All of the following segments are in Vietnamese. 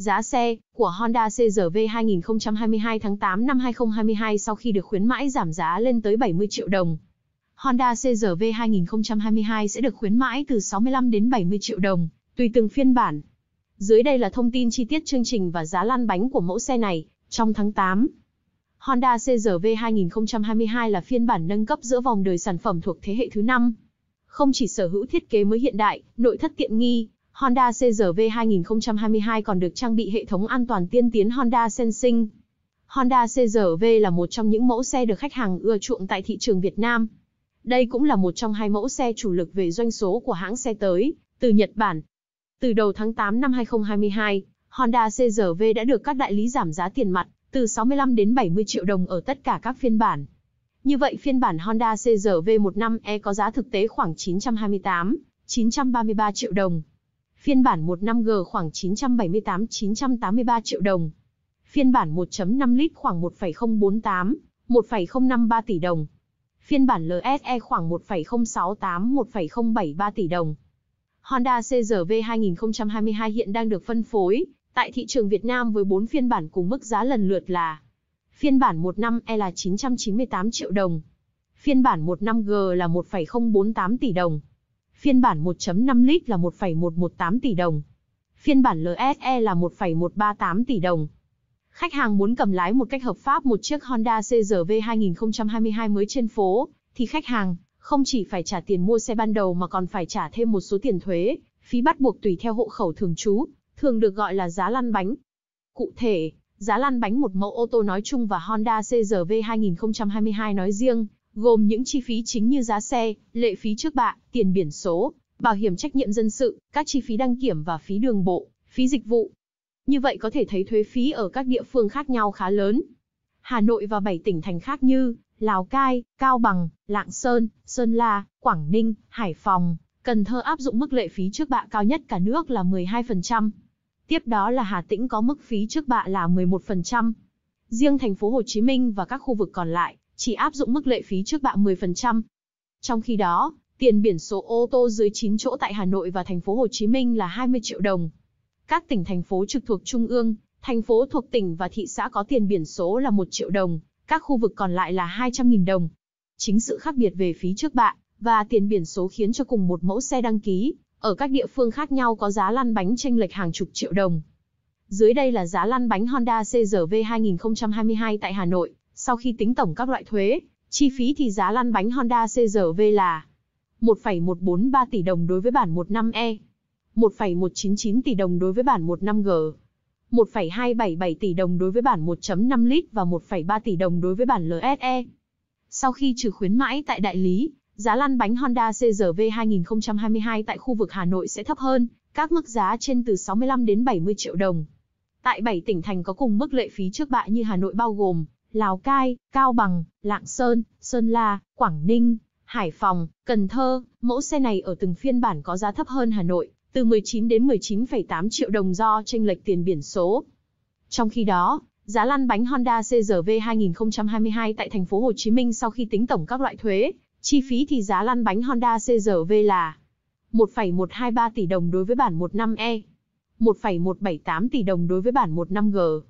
Giá xe của Honda CRV 2022 tháng 8 năm 2022 sau khi được khuyến mãi giảm giá lên tới 70 triệu đồng. Honda CRV 2022 sẽ được khuyến mãi từ 65 đến 70 triệu đồng, tùy từng phiên bản. Dưới đây là thông tin chi tiết chương trình và giá lăn bánh của mẫu xe này trong tháng 8. Honda CRV 2022 là phiên bản nâng cấp giữa vòng đời sản phẩm thuộc thế hệ thứ 5. Không chỉ sở hữu thiết kế mới hiện đại, nội thất tiện nghi, Honda CRV 2022 còn được trang bị hệ thống an toàn tiên tiến Honda Sensing. Honda CRV là một trong những mẫu xe được khách hàng ưa chuộng tại thị trường Việt Nam. Đây cũng là một trong hai mẫu xe chủ lực về doanh số của hãng xe tới, từ Nhật Bản. Từ đầu tháng 8 năm 2022, Honda CRV đã được các đại lý giảm giá tiền mặt, từ 65 đến 70 triệu đồng ở tất cả các phiên bản. Như vậy phiên bản Honda CRV v 15e có giá thực tế khoảng 928, 933 triệu đồng. Phiên bản 1.5G khoảng 978-983 triệu đồng. Phiên bản 1.5 lít khoảng 1,048, 1,053 tỷ đồng. Phiên bản LSE khoảng 1,068-1,073 tỷ đồng. Honda CRV 2022 hiện đang được phân phối tại thị trường Việt Nam với 4 phiên bản cùng mức giá lần lượt là phiên bản 1 15E là 998 triệu đồng, phiên bản 1 15G là 1,048 tỷ đồng, phiên bản 1.5 lít là 1,118 tỷ đồng. Phiên bản LSE là 1,138 tỷ đồng. Khách hàng muốn cầm lái một cách hợp pháp một chiếc Honda CRV 2022 mới trên phố, thì khách hàng không chỉ phải trả tiền mua xe ban đầu mà còn phải trả thêm một số tiền thuế, phí bắt buộc tùy theo hộ khẩu thường trú, thường được gọi là giá lăn bánh. Cụ thể, giá lăn bánh một mẫu ô tô nói chung và Honda CRV 2022 nói riêng gồm những chi phí chính như giá xe, lệ phí trước bạ, tiền biển số, bảo hiểm trách nhiệm dân sự, các chi phí đăng kiểm và phí đường bộ, phí dịch vụ. Như vậy có thể thấy thuế phí ở các địa phương khác nhau khá lớn. Hà Nội và 7 tỉnh thành khác như Lào Cai, Cao Bằng, Lạng Sơn, Sơn La, Quảng Ninh, Hải Phòng, Cần Thơ áp dụng mức lệ phí trước bạ cao nhất cả nước là 12%. Tiếp đó là Hà Tĩnh có mức phí trước bạ là 11%. Riêng thành phố Hồ Chí Minh và các khu vực còn lại chỉ áp dụng mức lệ phí trước bạ 10%. Trong khi đó, tiền biển số ô tô dưới 9 chỗ tại Hà Nội và thành phố Hồ Chí Minh là 20 triệu đồng. Các tỉnh thành phố trực thuộc trung ương, thành phố thuộc tỉnh và thị xã có tiền biển số là 1 triệu đồng, các khu vực còn lại là 200.000 đồng. Chính sự khác biệt về phí trước bạ và tiền biển số khiến cho cùng một mẫu xe đăng ký ở các địa phương khác nhau có giá lăn bánh chênh lệch hàng chục triệu đồng. Dưới đây là giá lăn bánh Honda CRV 2022 tại Hà Nội sau khi tính tổng các loại thuế, chi phí thì giá lăn bánh Honda CRV là 1,143 tỷ đồng đối với bản 15E, 1,199 tỷ đồng đối với bản 15G, 1,277 tỷ đồng đối với bản 1.5 lít và 1,3 tỷ đồng đối với bản LSE. Sau khi trừ khuyến mãi tại đại lý, giá lăn bánh Honda CRV 2022 tại khu vực Hà Nội sẽ thấp hơn, các mức giá trên từ 65 đến 70 triệu đồng. Tại 7 tỉnh thành có cùng mức lệ phí trước bạ như Hà Nội bao gồm Lào Cai, Cao Bằng, Lạng Sơn, Sơn La, Quảng Ninh, Hải Phòng, Cần Thơ, mẫu xe này ở từng phiên bản có giá thấp hơn Hà Nội, từ 19 đến 19,8 triệu đồng do tranh lệch tiền biển số. Trong khi đó, giá lăn bánh Honda CRV 2022 tại thành phố Hồ Chí Minh sau khi tính tổng các loại thuế, chi phí thì giá lăn bánh Honda CRV là 1,123 tỷ đồng đối với bản 15E, 1,178 tỷ đồng đối với bản 15G.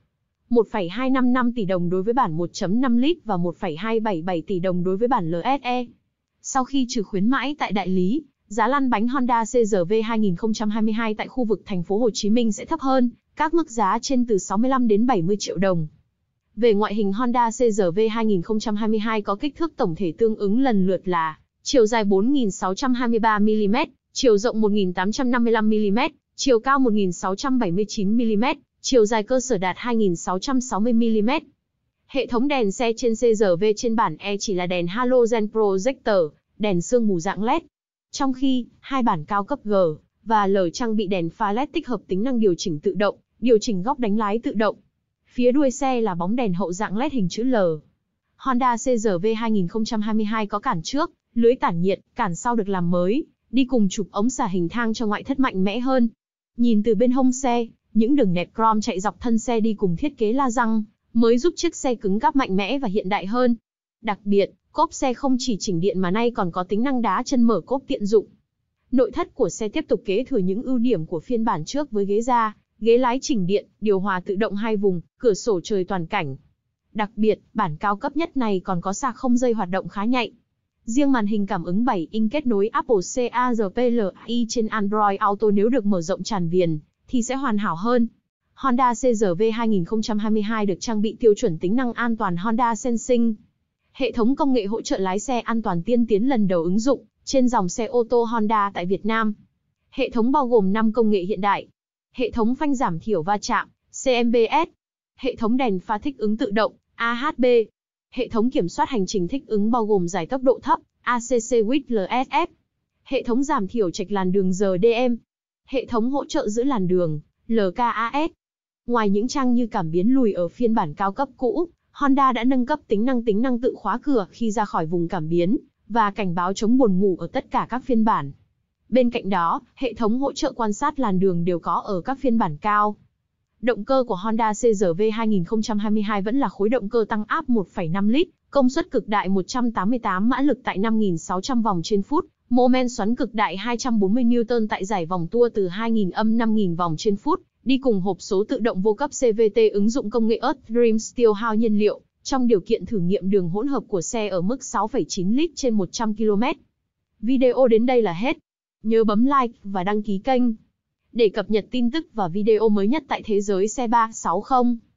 1,255 tỷ đồng đối với bản 1.5 lít và 1,277 tỷ đồng đối với bản LSE. Sau khi trừ khuyến mãi tại đại lý, giá lăn bánh Honda CRV 2022 tại khu vực thành phố Hồ Chí Minh sẽ thấp hơn, các mức giá trên từ 65 đến 70 triệu đồng. Về ngoại hình Honda CRV 2022 có kích thước tổng thể tương ứng lần lượt là chiều dài 4.623 mm, chiều rộng 1.855 mm, chiều cao 1.679 mm, chiều dài cơ sở đạt 2.660mm. Hệ thống đèn xe trên CRV trên bản E chỉ là đèn halogen projector, đèn sương mù dạng LED. Trong khi, hai bản cao cấp G và L trang bị đèn pha LED tích hợp tính năng điều chỉnh tự động, điều chỉnh góc đánh lái tự động. Phía đuôi xe là bóng đèn hậu dạng LED hình chữ L. Honda CRV 2022 có cản trước, lưới tản nhiệt, cản sau được làm mới, đi cùng chụp ống xả hình thang cho ngoại thất mạnh mẽ hơn. Nhìn từ bên hông xe, những đường nẹp chrome chạy dọc thân xe đi cùng thiết kế la răng, mới giúp chiếc xe cứng cáp mạnh mẽ và hiện đại hơn. Đặc biệt, cốp xe không chỉ chỉnh điện mà nay còn có tính năng đá chân mở cốp tiện dụng. Nội thất của xe tiếp tục kế thừa những ưu điểm của phiên bản trước với ghế da, ghế lái chỉnh điện, điều hòa tự động hai vùng, cửa sổ trời toàn cảnh. Đặc biệt, bản cao cấp nhất này còn có sạc không dây hoạt động khá nhạy. Riêng màn hình cảm ứng 7 inch kết nối Apple CarPlay trên Android Auto nếu được mở rộng tràn viền, thì sẽ hoàn hảo hơn. Honda CRV 2022 được trang bị tiêu chuẩn tính năng an toàn Honda Sensing. Hệ thống công nghệ hỗ trợ lái xe an toàn tiên tiến lần đầu ứng dụng trên dòng xe ô tô Honda tại Việt Nam. Hệ thống bao gồm 5 công nghệ hiện đại. Hệ thống phanh giảm thiểu va chạm, CMBS. Hệ thống đèn pha thích ứng tự động, AHB. Hệ thống kiểm soát hành trình thích ứng bao gồm giải tốc độ thấp, ACC with LSF. Hệ thống giảm thiểu trạch làn đường RDM, hệ thống hỗ trợ giữ làn đường, LKAS. Ngoài những trang như cảm biến lùi ở phiên bản cao cấp cũ, Honda đã nâng cấp tính năng tính năng tự khóa cửa khi ra khỏi vùng cảm biến và cảnh báo chống buồn ngủ ở tất cả các phiên bản. Bên cạnh đó, hệ thống hỗ trợ quan sát làn đường đều có ở các phiên bản cao. Động cơ của Honda CRV 2022 vẫn là khối động cơ tăng áp 1,5 lít, công suất cực đại 188 mã lực tại 5.600 vòng trên phút Mô men xoắn cực đại 240 N tại giải vòng tua từ 2.000 âm 5.000 vòng trên phút, đi cùng hộp số tự động vô cấp CVT ứng dụng công nghệ Earth Dream Steel hao nhiên liệu, trong điều kiện thử nghiệm đường hỗn hợp của xe ở mức 6,9 lít trên 100 km. Video đến đây là hết. Nhớ bấm like và đăng ký kênh để cập nhật tin tức và video mới nhất tại thế giới xe 360.